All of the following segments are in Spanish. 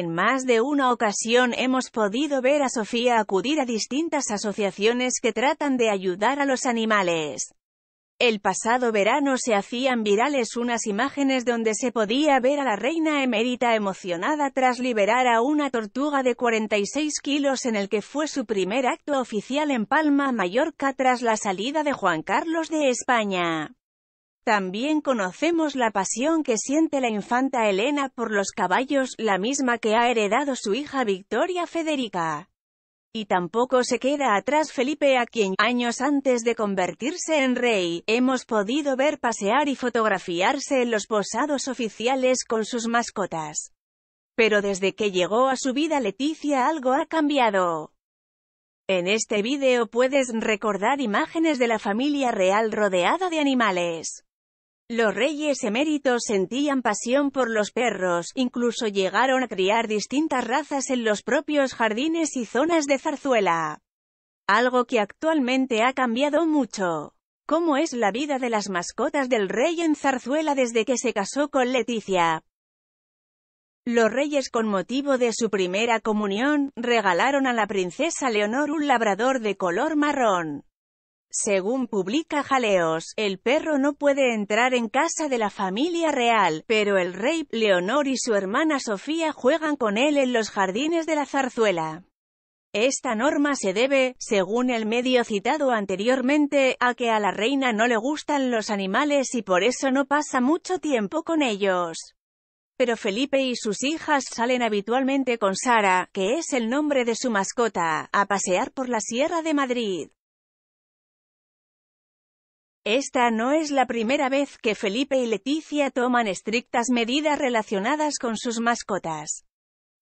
En más de una ocasión hemos podido ver a Sofía acudir a distintas asociaciones que tratan de ayudar a los animales. El pasado verano se hacían virales unas imágenes donde se podía ver a la reina emérita emocionada tras liberar a una tortuga de 46 kilos en el que fue su primer acto oficial en Palma, Mallorca tras la salida de Juan Carlos de España. También conocemos la pasión que siente la infanta Elena por los caballos, la misma que ha heredado su hija Victoria Federica. Y tampoco se queda atrás Felipe a quien, años antes de convertirse en rey, hemos podido ver pasear y fotografiarse en los posados oficiales con sus mascotas. Pero desde que llegó a su vida Leticia algo ha cambiado. En este vídeo puedes recordar imágenes de la familia real rodeada de animales. Los reyes eméritos sentían pasión por los perros, incluso llegaron a criar distintas razas en los propios jardines y zonas de zarzuela. Algo que actualmente ha cambiado mucho. ¿Cómo es la vida de las mascotas del rey en Zarzuela desde que se casó con Leticia? Los reyes con motivo de su primera comunión, regalaron a la princesa Leonor un labrador de color marrón. Según publica Jaleos, el perro no puede entrar en casa de la familia real, pero el rey, Leonor y su hermana Sofía juegan con él en los jardines de la zarzuela. Esta norma se debe, según el medio citado anteriormente, a que a la reina no le gustan los animales y por eso no pasa mucho tiempo con ellos. Pero Felipe y sus hijas salen habitualmente con Sara, que es el nombre de su mascota, a pasear por la Sierra de Madrid. Esta no es la primera vez que Felipe y Leticia toman estrictas medidas relacionadas con sus mascotas.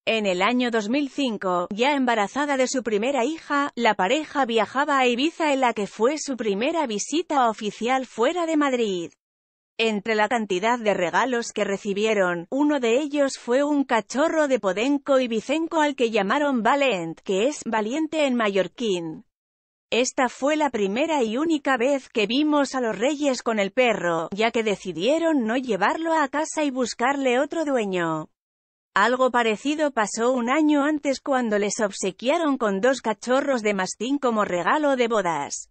En el año 2005, ya embarazada de su primera hija, la pareja viajaba a Ibiza en la que fue su primera visita oficial fuera de Madrid. Entre la cantidad de regalos que recibieron, uno de ellos fue un cachorro de Podenco y bicenco al que llamaron Valent, que es valiente en mallorquín. Esta fue la primera y única vez que vimos a los reyes con el perro, ya que decidieron no llevarlo a casa y buscarle otro dueño. Algo parecido pasó un año antes cuando les obsequiaron con dos cachorros de mastín como regalo de bodas.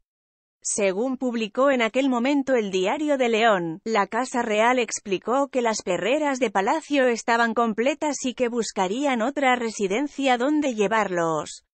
Según publicó en aquel momento el diario de León, la Casa Real explicó que las perreras de palacio estaban completas y que buscarían otra residencia donde llevarlos.